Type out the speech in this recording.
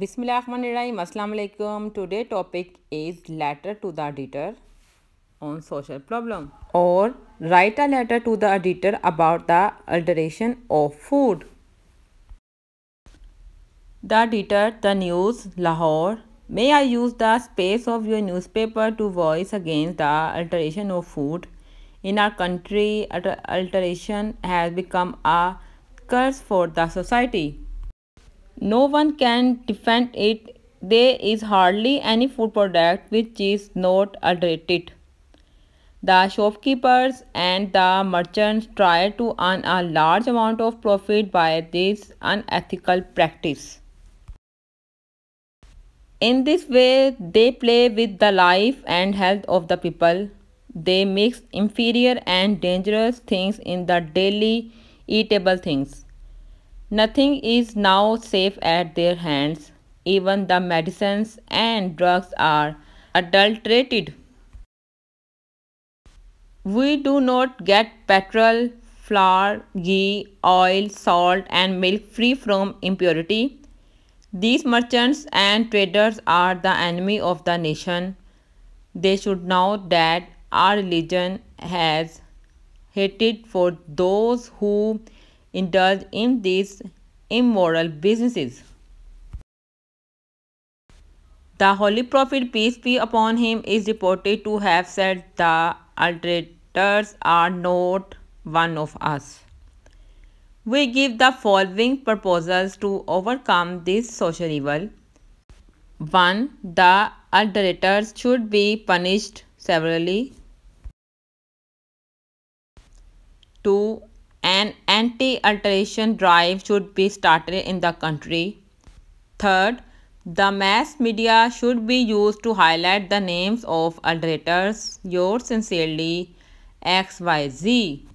Bismillahirrahmanirrahim. Assalamu alaikum. Today topic is letter to the editor on social problem or write a letter to the editor about the alteration of food. The editor, the news, Lahore. May I use the space of your newspaper to voice against the alteration of food? In our country, alteration has become a curse for the society. No one can defend it. There is hardly any food product which is not adulterated. The shopkeepers and the merchants try to earn a large amount of profit by this unethical practice. In this way, they play with the life and health of the people. They mix inferior and dangerous things in the daily eatable things. Nothing is now safe at their hands. Even the medicines and drugs are adulterated. We do not get petrol, flour, ghee, oil, salt, and milk free from impurity. These merchants and traders are the enemy of the nation. They should know that our religion has hated for those who indulge in these immoral businesses. The Holy Prophet, peace be upon him, is reported to have said, The adulterers are not one of us. We give the following proposals to overcome this social evil. 1. The adulterators should be punished severally. 2. An anti-alteration drive should be started in the country. Third, the mass media should be used to highlight the names of alterators. Yours sincerely, XYZ.